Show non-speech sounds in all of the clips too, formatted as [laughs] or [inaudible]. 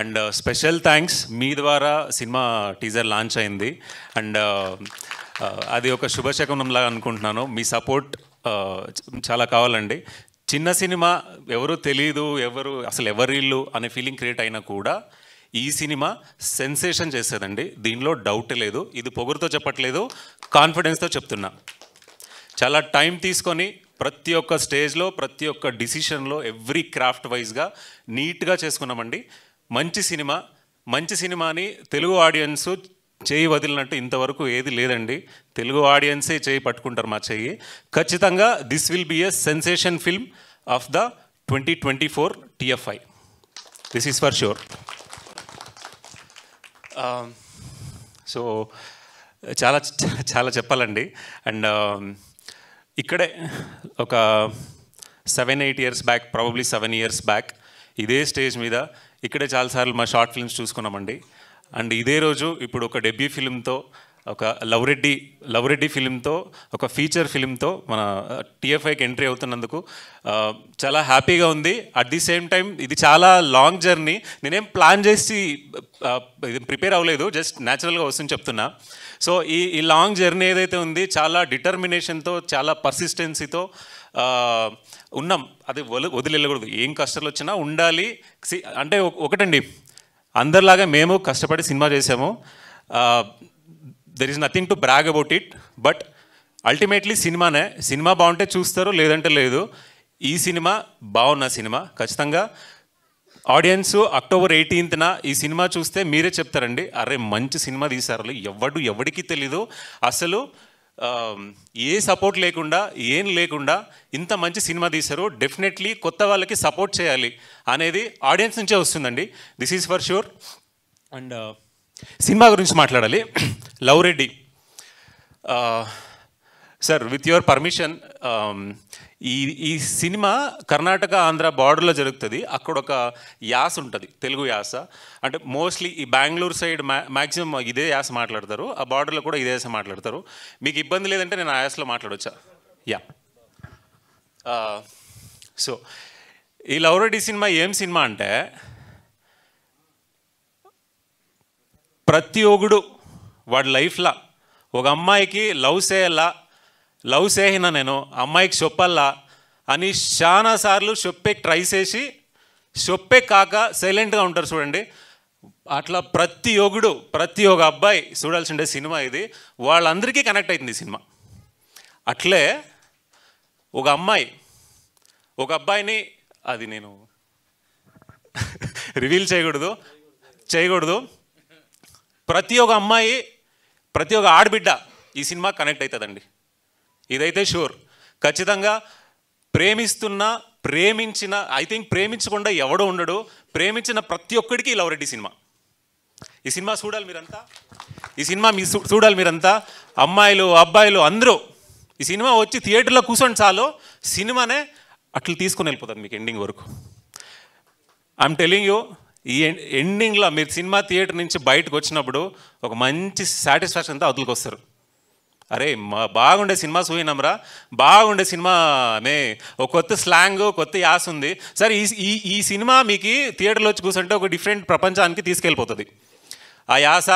and special uh, thanks మీ ద్వారా cinema teaser launch అయింది అండ్ uh, uh, అది ఒక శుభశకునంలా అనుకుంటున్నాను మీ సపోర్ట్ చాలా కావాలండి చిన్న సినిమా ఎవరు తెలీదు ఎవరు అసలు ఎవరిల్లు అనే ఫీలింగ్ క్రియేట్ అయినా కూడా ఈ సినిమా సెన్సేషన్ చేసేదండి దీనిలో డౌట్ లేదు ఇది పొగురుతో చెప్పట్లేదు కాన్ఫిడెన్స్తో చెప్తున్నా చాలా టైం తీసుకొని ప్రతి ఒక్క స్టేజ్లో ప్రతి ఒక్క డిసిషన్లో ఎవ్రీ క్రాఫ్ట్ వైజ్గా నీట్గా చేసుకున్నామండి మంచి సినిమా మంచి సినిమాని తెలుగు ఆడియన్సు చేయి వదిలినట్టు ఇంతవరకు ఏది లేదండి తెలుగు ఆడియన్సే చేయి పట్టుకుంటారు మా చెయ్యి ఖచ్చితంగా this will be a sensation film of the twenty twenty four TFI this is for sure so చాలా చాలా చెప్పాలండి అండ్ um, ఇక్కడే ఒక seven eight years back probably seven years back ఇదే స్టేజ్ మీద ఇక్కడే చాలాసార్లు మా షార్ట్ ఫిల్మ్స్ చూసుకున్నామండి అండ్ ఇదే రోజు ఇప్పుడు ఒక డెబ్యూ ఫిల్మ్తో ఒక లవరెడ్డి లవరెడ్డి ఫిలింతో ఒక ఫీచర్ ఫిలింతో మన టీఎఫ్ఐకి ఎంట్రీ అవుతున్నందుకు చాలా హ్యాపీగా ఉంది అట్ ది సేమ్ టైం ఇది చాలా లాంగ్ జర్నీ నేనేం ప్లాన్ చేసి ఇది ప్రిపేర్ అవ్వలేదు జస్ట్ న్యాచురల్గా వస్తుంది చెప్తున్నా సో ఈ ఈ లాంగ్ జర్నీ ఏదైతే ఉంది చాలా డిటర్మినేషన్తో చాలా పర్సిస్టెన్సీతో ఉన్నాం అది వదిలి వెళ్ళకూడదు ఏం కష్టాలు వచ్చినా ఉండాలి అంటే ఒకటండి అందరిలాగా మేము కష్టపడి సినిమా చేసాము there is nothing to brag about it but ultimately సినిమానే సినిమా బాగుంటే చూస్తారు లేదంటే లేదు ఈ సినిమా బాగున్న సినిమా ఖచ్చితంగా ఆడియన్స్ అక్టోబర్ ఎయిటీన్త్న ఈ సినిమా చూస్తే మీరే చెప్తారండి అరే మంచి సినిమా తీశారు ఎవడు ఎవడికి తెలీదు అసలు ఏ సపోర్ట్ లేకుండా ఏం లేకుండా ఇంత మంచి సినిమా తీశారు డెఫినెట్లీ కొత్త వాళ్ళకి సపోర్ట్ చేయాలి అనేది ఆడియన్స్ నుంచే వస్తుందండి this is for sure and cinema గురించి మాట్లాడాలి [clears throat] love Reddy sir with your permission ఈ ఈ సినిమా కర్ణాటక ఆంధ్ర బార్డర్లో జరుగుతుంది అక్కడ ఒక యాస ఉంటుంది తెలుగు యాస అంటే మోస్ట్లీ ఈ బెంగళూరు సైడ్ మ్యా మ్యాక్సిమం ఇదే యాస మాట్లాడతారు ఆ బార్డర్లో కూడా ఇదే యాస మాట్లాడతారు మీకు ఇబ్బంది లేదంటే నేను ఆ యాసలో మాట్లాడవచ్చా యా సో ఈ లవ్ రెడ్డి సినిమా ఏం సినిమా అంటే ప్రతి ఒగుడు వాడి లైఫ్లో ఒక అమ్మాయికి లవ్ చేయల్లా లవ్ చేసిన నేను అమ్మాయికి చెప్పల్లా అని చాలాసార్లు చెప్పే ట్రై చేసి చెప్పే కాక సైలెంట్గా ఉంటారు చూడండి అట్లా ప్రతి ఒగుడు ప్రతి ఒక అబ్బాయి చూడాల్సి ఉండే సినిమా ఇది వాళ్ళందరికీ కనెక్ట్ అవుతుంది ఈ సినిమా అట్లే ఒక అమ్మాయి ఒక అబ్బాయిని అది నేను [laughs] రివీల్ చేయకూడదు చేయకూడదు ప్రతి ఒక్క అమ్మాయి ప్రతి ఒక్క ఆడబిడ్డ ఈ సినిమా కనెక్ట్ అవుతుందండి ఇదైతే షూర్ ఖచ్చితంగా ప్రేమిస్తున్న ప్రేమించిన ఐ థింక్ ప్రేమించకుండా ఎవడో ఉండడు ప్రేమించిన ప్రతి ఒక్కడికి రెడ్డి సినిమా ఈ సినిమా చూడాలి మీరంతా ఈ సినిమా మీ చూడాలి మీరంతా అమ్మాయిలు అబ్బాయిలు అందరూ ఈ సినిమా వచ్చి థియేటర్లో కూర్చొని చాలు సినిమానే అట్లా తీసుకుని వెళ్ళిపోతుంది మీకు ఎండింగ్ వరకు ఐఎమ్ టెలింగ్ యూ ఈ ఎండింగ్లో మీరు సినిమా థియేటర్ నుంచి బయటకు వచ్చినప్పుడు ఒక మంచి సాటిస్ఫాక్షన్తో అదులకు వస్తారు అరే మా బాగుండే సినిమా చూయినాంరా బాగుండే సినిమా మే ఒక కొత్త స్లాంగ్ కొత్త యాస్ ఉంది సార్ ఈ ఈ ఈ సినిమా మీకు థియేటర్లో వచ్చి కూర్చుంటే ఒక డిఫరెంట్ ప్రపంచానికి తీసుకెళ్ళిపోతుంది ఆ యాస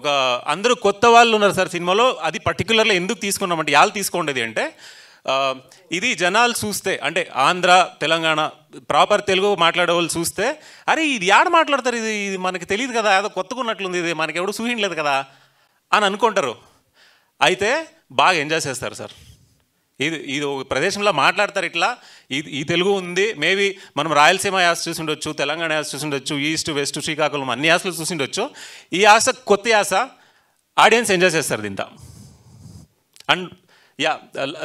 ఒక అందరూ కొత్త వాళ్ళు ఉన్నారు సార్ సినిమాలో అది పర్టికులర్లో ఎందుకు తీసుకున్నామంటే యాలు తీసుకోండేది అంటే ఇది జనాలు చూస్తే అంటే ఆంధ్ర తెలంగాణ ప్రాపర్ తెలుగు మాట్లాడే వాళ్ళు చూస్తే అరే ఇది యాడ మాట్లాడతారు ఇది ఇది మనకి తెలియదు కదా ఏదో కొత్తకున్నట్లుంది ఇది మనకి ఎవడు చూపించలేదు కదా అని అనుకుంటారు అయితే బాగా ఎంజాయ్ చేస్తారు సార్ ఇది ఇది ఒక ప్రదేశంలో మాట్లాడతారు ఇట్లా ఇది ఈ తెలుగు ఉంది మేబీ మనం రాయలసీమ యాస చూసి ఉండొచ్చు తెలంగాణ యాస చూసి ఉండొచ్చు ఈస్ట్ వెస్ట్ శ్రీకాకుళం అన్ని యాసలు చూసి ఉండొచ్చు ఈ యాస కొత్త యాస ఆడియన్స్ ఎంజాయ్ చేస్తారు దీంతో and yeah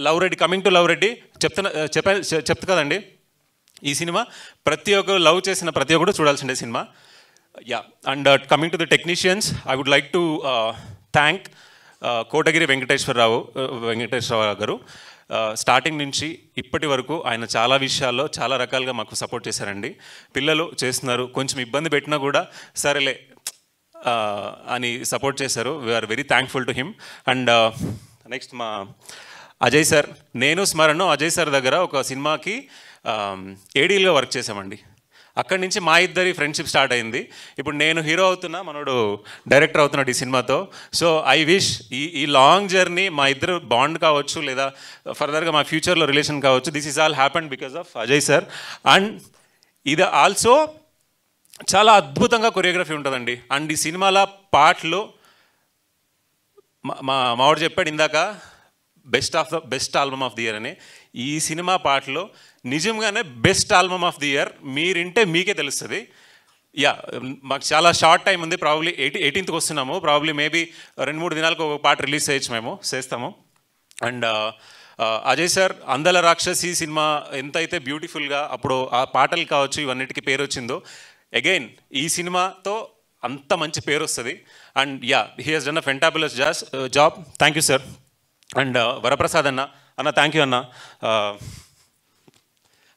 love Reddy coming to love Reddy చెప్తున్న చెప్పా చెప్తు కదండి ఈ సినిమా ప్రతి ఒక్కరు లవ్ చేసిన ప్రతి ఒక్కరు చూడాల్సిండే cinema yeah and coming to the technicians I would like to thank Kotagiri Venkateswararao uh, Venkateswararao garu starting uh, నుంచి ఇప్పటి వరకు ఆయన చాలా విషయాల్లో చాలా రకాలుగా మాకు సపోర్ట్ చేశారండి పిల్లలు చేస్తున్నారు కొంచెం ఇబ్బంది పెట్టినా కూడా సరేలే అని సపోర్ట్ చేశారు we're very thankful to him and uh, next మా అజయ్ సార్ నేను స్మరణ అజయ్ సార్ దగ్గర ఒక సినిమాకి ఏడీలో వర్క్ చేసామండి అక్కడి నుంచి మా ఇద్దరి ఫ్రెండ్షిప్ స్టార్ట్ అయింది ఇప్పుడు నేను హీరో అవుతున్నా మనోడు డైరెక్టర్ అవుతున్నాడు ఈ సినిమాతో సో ఐ విష్ ఈ ఈ లాంగ్ జర్నీ మా ఇద్దరు బాండ్ కావచ్చు లేదా ఫర్దర్గా మా ఫ్యూచర్లో రిలేషన్ కావచ్చు this is all happen because of Ajay sir and ఇది ఆల్సో చాలా అద్భుతంగా కొరియోగ్రఫీ ఉంటుందండి అండ్ ఈ సినిమాల పాటలు మా మావాడు చెప్పాడు ఇందాక best of the best album of the year అని ఈ సినిమా పాటలో నిజంగానే best album of the year మీరింటే మీకే తెలుస్తుంది యా మాకు చాలా షార్ట్ టైం ఉంది ప్రాబ్లీ ఎయిటీ ఎయిటీన్త్కి వస్తున్నాము ప్రాబ్లీ మేబీ రెండు మూడు దినాలకు ఒక పాట రిలీజ్ చేయొచ్చు మేము చేస్తాము అండ్ అజయ్ సార్ అందల రాక్షసి సినిమా ఎంతైతే బ్యూటిఫుల్గా అప్పుడు ఆ పాటలు కావచ్చు ఇవన్నిటికీ పేరు వచ్చిందో అగైన్ ఈ సినిమాతో అంత మంచి పేరు వస్తుంది and ya he he's done a fantabulous జాస్ job thank you sir and Varaprasad అన్న అన్న థ్యాంక్ యూ అన్న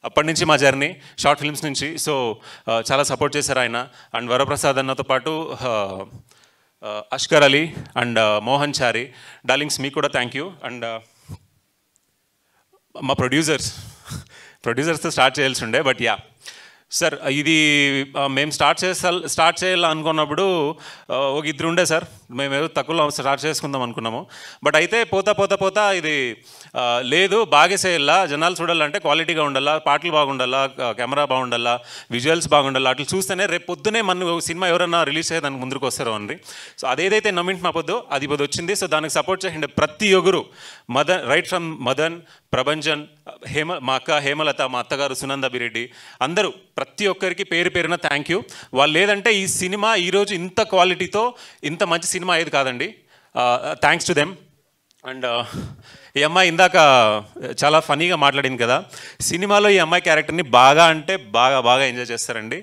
అప్పటి నుంచి మా జర్నీ షార్ట్ ఫిల్మ్స్ నుంచి సో uh, చాలా సపోర్ట్ చేశారు ఆయన అండ్ వరప్రసాద్ అన్నతో పాటు అష్కర్ అలీ అండ్ మోహన్ చారి డార్లింగ్స్ మీకు కూడా థ్యాంక్ యూ అండ్ మా ప్రొడ్యూసర్స్ ప్రొడ్యూసర్స్తో స్టార్ట్ చేయాల్సి ఉండే బట్ యా సార్ ఇది మేము స్టార్ట్ చేసా స్టార్ట్ చేయాలనుకున్నప్పుడు ఒక ఇద్దరు ఉండే సార్ మేము తక్కువలో స్టార్ట్ చేసుకుందాం అనుకున్నాము బట్ అయితే పోతా పోతా పోతా ఇది లేదు బాగా చేయాలా జనాలు చూడాలంటే క్వాలిటీగా ఉండాలా పాటలు బాగుండాలా కెమెరా బాగుండాలా విజువల్స్ బాగుండాలా అట్లా చూస్తేనే రేపు పొద్దునే మన సినిమా ఎవరైనా రిలీజ్ దానికి ముందుకు వస్తారో అండి సో అదేదైతే మా పొద్దు అది పొద్దు వచ్చింది సో దానికి సపోర్ట్ చేసిండే ప్రతి ఒగురు మదన్ రైట్ ఫ్రమ్ మదన్ ప్రభంజన్ హేమ మా అక్క హేమలత మా అత్తగారు సునంద బిరెడ్డి అందరూ ప్రతి ఒక్కరికి పేరు పేరున థ్యాంక్ యూ వాళ్ళు లేదంటే ఈ సినిమా ఈరోజు ఇంత క్వాలిటీతో ఇంత మంచి సినిమా అయ్యేది కాదండి థ్యాంక్స్ టు దెమ్ అండ్ ఈ అమ్మాయి ఇందాక చాలా ఫనీగా మాట్లాడింది కదా సినిమాలో ఈ అమ్మాయి క్యారెక్టర్ని బాగా అంటే బాగా బాగా ఎంజాయ్ చేస్తారండి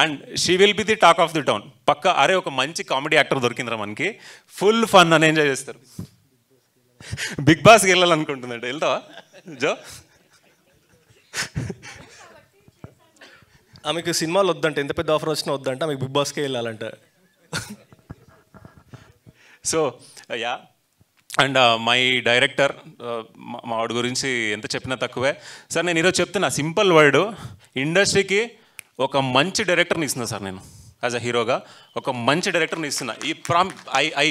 and she will be the talk of the town పక్క అరే ఒక మంచి కామెడీ యాక్టర్ దొరికిందిరా మనకి ఫుల్ ఫన్ అని ఎంజాయ్ చేస్తారు బిగ్ బాస్కి వెళ్ళాలనుకుంటున్నాడు వెళ్తావా జో [laughs] ఆమెకు సినిమాలు వద్దంట ఎంత పెద్ద ఆఫర్ వచ్చినా వద్దంట ఆమెకు బిగ్ బాస్కే వెళ్ళాలంట so yeah and my director మా వాడి గురించి ఎంత చెప్పినా తక్కువే సార్ నేను ఈరోజు చెప్తున్నా సింపుల్ వర్డ్ ఇండస్ట్రీకి ఒక మంచి డైరెక్టర్ని ఇస్తున్నా సార్ నేను యాజ్ అ హీరోగా ఒక మంచి డైరెక్టర్ని ఇస్తున్నా ఈ ప్రామ్ ఐ ఐ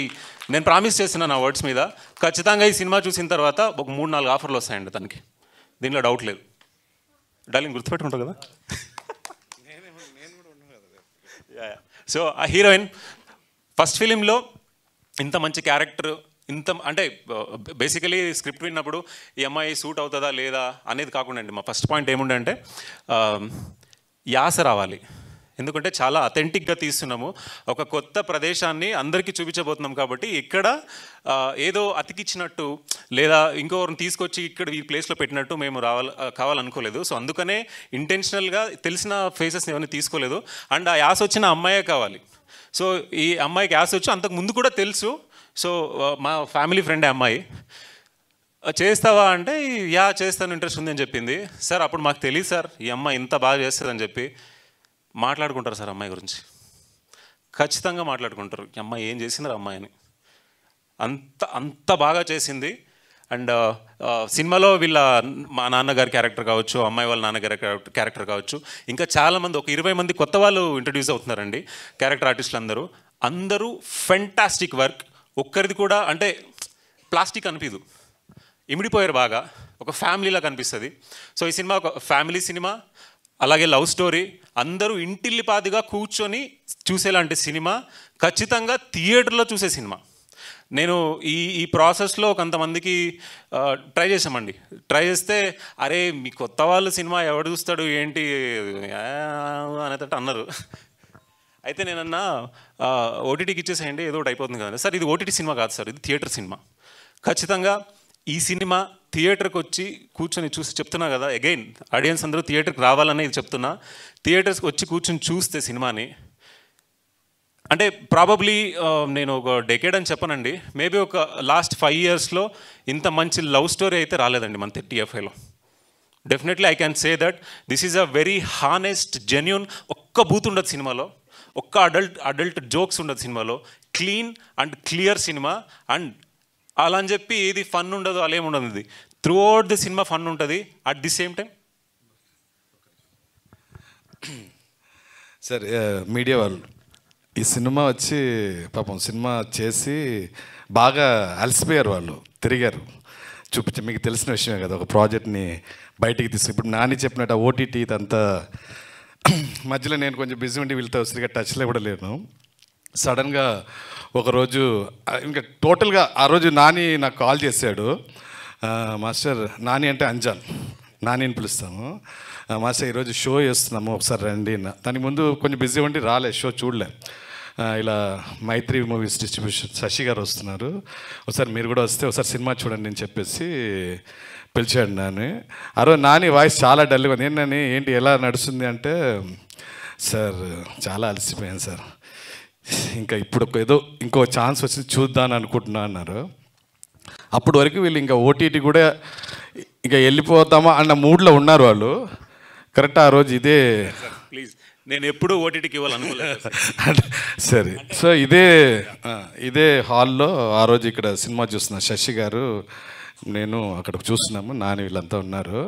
నేను ప్రామిస్ చేస్తున్నా నా వర్డ్స్ మీద ఖచ్చితంగా ఈ సినిమా చూసిన తర్వాత ఒక మూడు నాలుగు ఆఫర్లు వస్తాయండి తనకి దీనిలో డౌట్ లేదు డార్లింగ్ గుర్తుపెట్టుకుంటావు కదా సో ఆ హీరోయిన్ ఫస్ట్ ఫిలింలో ఇంత మంచి క్యారెక్టర్ ఇంత అంటే బేసికలీ స్క్రిప్ట్ విన్నప్పుడు ఈ అమ్మాయి సూట్ అవుతుందా లేదా అనేది కాకుండా అండి మా ఫస్ట్ పాయింట్ ఏముండంటే యాస రావాలి ఎందుకంటే చాలా అథెంటిక్గా తీస్తున్నాము ఒక కొత్త ప్రదేశాన్ని అందరికీ చూపించబోతున్నాం కాబట్టి ఇక్కడ ఏదో అతికిచ్చినట్టు లేదా ఇంకోరిని తీసుకొచ్చి ఇక్కడ ఈ ప్లేస్లో పెట్టినట్టు మేము రావాలి కావాలనుకోలేదు సో అందుకనే ఇంటెన్షనల్గా తెలిసిన ఫేసెస్ని ఎవరిని తీసుకోలేదు అండ్ ఆ యాస్ వచ్చిన అమ్మాయే కావాలి సో ఈ అమ్మాయికి యాస్ వచ్చి అంతకు ముందు కూడా తెలుసు సో మా ఫ్యామిలీ ఫ్రెండ్ అమ్మాయి చేస్తావా అంటే యా చేస్తాను ఇంట్రెస్ట్ ఉందని చెప్పింది సార్ అప్పుడు మాకు తెలియదు సార్ ఈ అమ్మాయి ఇంత బాగా చేస్తుందని చెప్పి మాట్లాడుకుంటారు సార్ అమ్మాయి గురించి ఖచ్చితంగా మాట్లాడుకుంటారు అమ్మాయి ఏం చేసింది అమ్మాయి అని అంత అంత బాగా చేసింది అండ్ సినిమాలో వీళ్ళ మా నాన్నగారి క్యారెక్టర్ కావచ్చు అమ్మాయి వాళ్ళ నాన్నగారి క్యారెక్టర్ కావచ్చు ఇంకా చాలామంది ఒక ఇరవై మంది కొత్త వాళ్ళు ఇంట్రడ్యూస్ అవుతున్నారండి క్యారెక్టర్ ఆర్టిస్టులు అందరూ అందరూ ఫెంటాస్టిక్ వర్క్ ఒక్కరిది కూడా అంటే ప్లాస్టిక్ అనిపించదు ఇమిడిపోయారు బాగా ఒక ఫ్యామిలీలా కనిపిస్తుంది సో ఈ సినిమా ఒక ఫ్యామిలీ సినిమా అలాగే లవ్ స్టోరీ అందరూ ఇంటిల్లిపాదిగా కూర్చొని చూసేలాంటి సినిమా ఖచ్చితంగా థియేటర్లో చూసే సినిమా నేను ఈ ఈ ప్రాసెస్లో కొంతమందికి ట్రై చేసామండి ట్రై చేస్తే అరే మీ కొత్త వాళ్ళు సినిమా ఎవడు చూస్తాడు ఏంటి అనేటట్టు అన్నారు అయితే నేనన్నా ఓటీటీకి ఇచ్చేసేయండి ఏదో ఒకటి అయిపోతుంది కదా సార్ ఇది ఓటీటీ సినిమా కాదు సార్ ఇది థియేటర్ సినిమా ఖచ్చితంగా ఈ సినిమా థియేటర్కి వచ్చి కూర్చొని చూసి చెప్తున్నా కదా అగైన్ ఆడియన్స్ అందరూ థియేటర్కి రావాలనే చెప్తున్నా థియేటర్స్కి వచ్చి కూర్చొని చూస్తే సినిమాని అంటే ప్రాబబ్లీ నేను ఒక డెకేడ్ అని చెప్పనండి మేబీ ఒక లాస్ట్ ఫైవ్ ఇయర్స్లో ఇంత మంచి లవ్ స్టోరీ అయితే రాలేదండి మన టీఎఫ్ఐలో definitely I can say that this is a very honest genuine ఒక్క బూత్ ఉండదు సినిమాలో ఒక్క అడల్ట్ అడల్ట్ జోక్స్ ఉండదు సినిమాలో clean and clear cinema and అలా అని చెప్పి ఇది ఫన్ ఉండదు అలా ఏమి ఉండదు throughout the cinema fun ఉంటుంది అట్ ది సేమ్ టైం సరే మీడియా వాళ్ళు ఈ సినిమా వచ్చి పాపం సినిమా చేసి బాగా అలసిపోయారు వాళ్ళు తిరిగారు చూపించి మీకు తెలిసిన విషయమే కదా ఒక ప్రాజెక్ట్ని బయటికి తీసుకు ఇప్పుడు నాని చెప్పినట్టు ఓటీటీ ఇదంతా మధ్యలో నేను కొంచెం బిజీ ఉండి వీళ్ళతో సరిగా టచ్లో కూడా లేను సడన్గా ఒకరోజు ఇంకా టోటల్గా ఆ రోజు నాని నాకు కాల్ చేశాడు మాస్టర్ నాని అంటే అంజాన్ నాని అని పిలుస్తాము మాస్టర్ ఈరోజు షో వేస్తున్నాము ఒకసారి రండి దానికి ముందు కొంచెం బిజీ ఉండి రాలే షో చూడలే ఇలా మైత్రి మూవీస్ డిస్ట్రిబ్యూషన్ శశి గారు వస్తున్నారు ఒకసారి మీరు కూడా వస్తే ఒకసారి సినిమా చూడండి అని చెప్పేసి పిలిచాడు నాని ఆ రోజు నాని వాయిస్ చాలా డల్గా నేను ఏంటి ఎలా నడుస్తుంది అంటే సార్ చాలా అలసిపోయాను సార్ ఇంకా ఇప్పుడు ఏదో ఇంకో ఛాన్స్ వచ్చి చూద్దాం అనుకుంటున్నా అన్నారు అప్పటి వరకు వీళ్ళు ఇంకా ఓటీటీ కూడా ఇంకా వెళ్ళిపోతామా అన్న మూడ్లో ఉన్నారు వాళ్ళు కరెక్ట్ ఆ రోజు ఇదే ప్లీజ్ నేను ఎప్పుడు ఓటీటీకి ఇవ్వాలనుకోలేదు సరే సో ఇదే ఇదే హాల్లో ఆ రోజు ఇక్కడ సినిమా చూస్తున్నా శశి గారు నేను అక్కడ చూస్తున్నాము నాని వీళ్ళంతా ఉన్నారు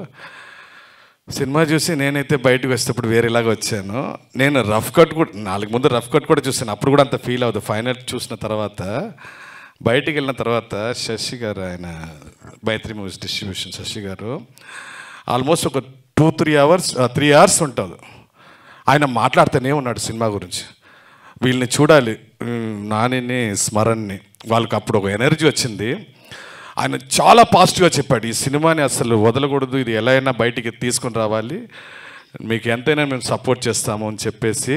సినిమా చూసి నేనైతే బయటకు వచ్చేటప్పుడు వేరేలాగా వచ్చాను నేను రఫ్ కట్ కూడా నాలుగు ముందు రఫ్ కట్ కూడా చూసాను అప్పుడు కూడా అంత ఫీల్ అవుతుంది ఫైనల్ చూసిన తర్వాత బయటికి వెళ్ళిన తర్వాత శశి గారు ఆయన బైత్రి movies distribution Sashi garu almost ఒక two three hours three hours ఉంటుంది ఆయన మాట్లాడుతూనే ఉన్నాడు సినిమా గురించి వీళ్ళని చూడాలి నానిని స్మరణ్ని వాళ్ళకి అప్పుడు ఒక ఎనర్జీ వచ్చింది ఆయన చాలా పాజిటివ్గా చెప్పాడు ఈ సినిమాని అసలు వదలకూడదు ఇది ఎలా అయినా బయటికి తీసుకుని రావాలి మీకు ఎంతైనా మేము సపోర్ట్ చేస్తాము అని చెప్పేసి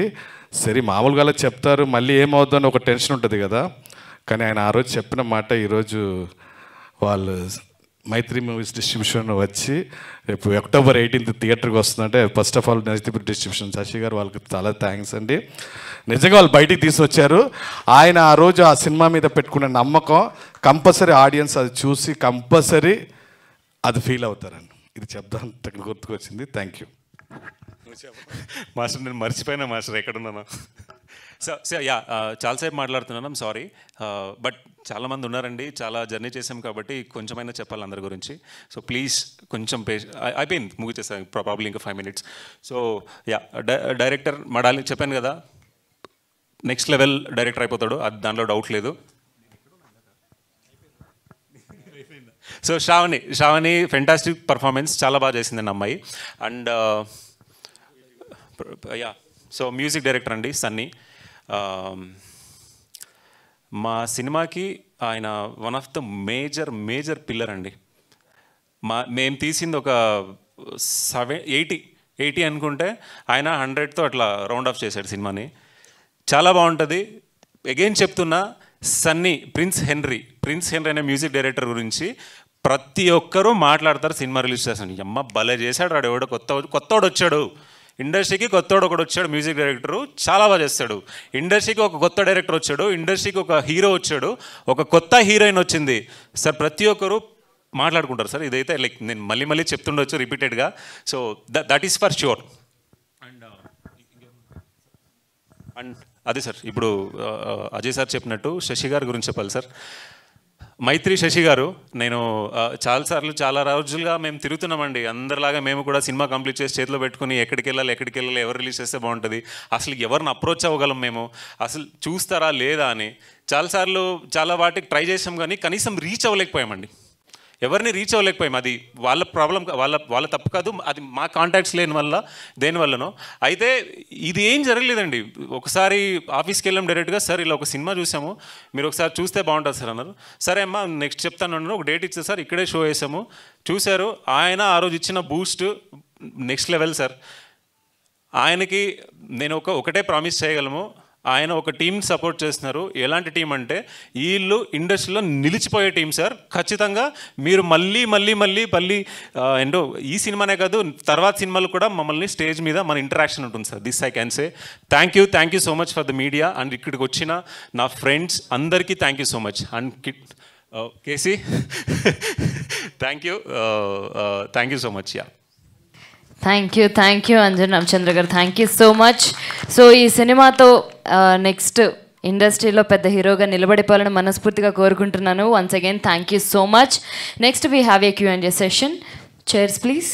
సరే మామూలుగా అలా చెప్తారు మళ్ళీ ఏమవుద్దని ఒక టెన్షన్ ఉంటుంది కదా కానీ ఆయన ఆ రోజు చెప్పిన మాట ఈరోజు వాళ్ళు మైత్రి మూవీస్ డిస్ట్రిబ్యూషన్ వచ్చి రేపు అక్టోబర్ ఎయిటీన్త్ థియేటర్కి వస్తుందంటే first of all Mythri distribution Sashi garu వాళ్ళకి చాలా థ్యాంక్స్ అండి నిజంగా వాళ్ళు బయటికి తీసుకొచ్చారు ఆయన ఆ రోజు ఆ సినిమా మీద పెట్టుకున్న నమ్మకం కంపల్సరీ ఆడియన్స్ అది చూసి కంపల్సరీ అది ఫీల్ అవుతారండి ఇది చెప్దాం తగ్గ గుర్తుకొచ్చింది థ్యాంక్ యూ మాస్టర్ నేను మర్చిపోయినా మాస్టర్ ఎక్కడున్నాను సో యా uh, చాలాసేపు మాట్లాడుతున్నాను సారీ బట్ చాలామంది ఉన్నారండి చాలా జర్నీ చేసాం కాబట్టి కొంచెమైనా చెప్పాలి అందరి గురించి సో ప్లీజ్ కొంచెం పే అయిపోయింది చేస్తాను ప్రాబ్లీ ఇంకా five minutes so yeah director మడాలి చెప్పాను కదా నెక్స్ట్ లెవెల్ డైరెక్టర్ అయిపోతాడు అది దానిలో డౌట్ లేదు so Shravani Shravani fantastic performance చాలా బాగా చేసింది అండి అమ్మాయి and yeah so music director అండి సన్నీ మా సినిమాకి ఆయన one of the major major pillar అండి మా మేము తీసింది ఒక సెవెన్ ఎయిటీ ఎయిటీ అనుకుంటే ఆయన హండ్రెడ్తో అట్లా రౌండ్ ఆఫ్ చేశాడు సినిమాని చాలా బాగుంటుంది అగైన్ చెప్తున్నా Sunny Prince Henry Prince Henry అనే మ్యూజిక్ డైరెక్టర్ గురించి ప్రతి ఒక్కరూ మాట్లాడతారు సినిమా రిలీజ్ చేస్తాను అమ్మ భలే చేశాడు ఆడు ఎవడో కొత్త కొత్తవాడు వచ్చాడు ఇండస్ట్రీకి కొత్తోడు ఒకడు వచ్చాడు మ్యూజిక్ డైరెక్టరు చాలా బాగా చేస్తాడు ఇండస్ట్రీకి ఒక కొత్త డైరెక్టర్ వచ్చాడు ఇండస్ట్రీకి ఒక హీరో వచ్చాడు ఒక కొత్త హీరోయిన్ వచ్చింది సార్ ప్రతి ఒక్కరు మాట్లాడుకుంటారు సార్ ఇదైతే లైక్ నేను మళ్ళీ మళ్ళీ చెప్తుండొచ్చు రిపీటెడ్గా so that is for sure and and అదే సార్ ఇప్పుడు అజయ్ సార్ చెప్పినట్టు శశి గారి గురించి చెప్పాలి సార్ మైత్రి శశి గారు నేను చాలాసార్లు చాలా రోజులుగా మేము తిరుగుతున్నామండి అందరిలాగా మేము కూడా సినిమా కంప్లీట్ చేసి చేతిలో పెట్టుకుని ఎక్కడికి వెళ్ళాలి ఎక్కడికి వెళ్ళాలి ఎవరు రిలీజ్ చేస్తే బాగుంటుంది అసలు ఎవరిని అప్రోచ్ అవ్వగలం మేము అసలు చూస్తారా లేదా అని చాలాసార్లు చాలా వాటికి ట్రై చేసాం కానీ కనీసం రీచ్ అవ్వలేకపోయామండి ఎవరిని రీచ్ అవ్వలేకపోయాం అది వాళ్ళ ప్రాబ్లం వాళ్ళ వాళ్ళ తప్పు కాదు అది మా కాంటాక్ట్స్ లేని వల్ల దేనివల్లనో అయితే ఇది ఏం జరగలేదండి ఒకసారి ఆఫీస్కి వెళ్ళాం డైరెక్ట్గా సార్ ఇలా ఒక సినిమా చూసాము మీరు ఒకసారి చూస్తే బాగుంటుంది సార్ అన్నారు సరే అమ్మా నెక్స్ట్ చెప్తాను ఒక డేట్ ఇచ్చారు సార్ ఇక్కడే షో వేసాము చూశారు ఆయన ఆ రోజు ఇచ్చిన బూస్ట్ నెక్స్ట్ లెవెల్ సార్ ఆయనకి నేను ఒక ఒకటే ప్రామిస్ చేయగలము ఆయన ఒక టీం సపోర్ట్ చేస్తున్నారు ఎలాంటి టీం అంటే వీళ్ళు ఇండస్ట్రీలో నిలిచిపోయే టీం సార్ ఖచ్చితంగా మీరు మళ్ళీ మళ్ళీ మళ్ళీ మళ్ళీ ఏంటో ఈ సినిమానే కాదు తర్వాత సినిమాలు కూడా మమ్మల్ని స్టేజ్ మీద మన ఇంటరాక్షన్ ఉంటుంది sir this I can say thank you thank you so much for the media and ఇక్కడికి వచ్చిన నా ఫ్రెండ్స్ అందరికీ thank you so much and కిట్ కేసీ thank you thank you so much yeah thank you thank you Anjan Ramachandra garu thank you so much so ఈ సినిమాతో next ఇండస్ట్రీలో పెద్ద హీరోగా నిలబడిపోవాలని మనస్ఫూర్తిగా కోరుకుంటున్నాను once again thank you so much next we have a Q and session chairs please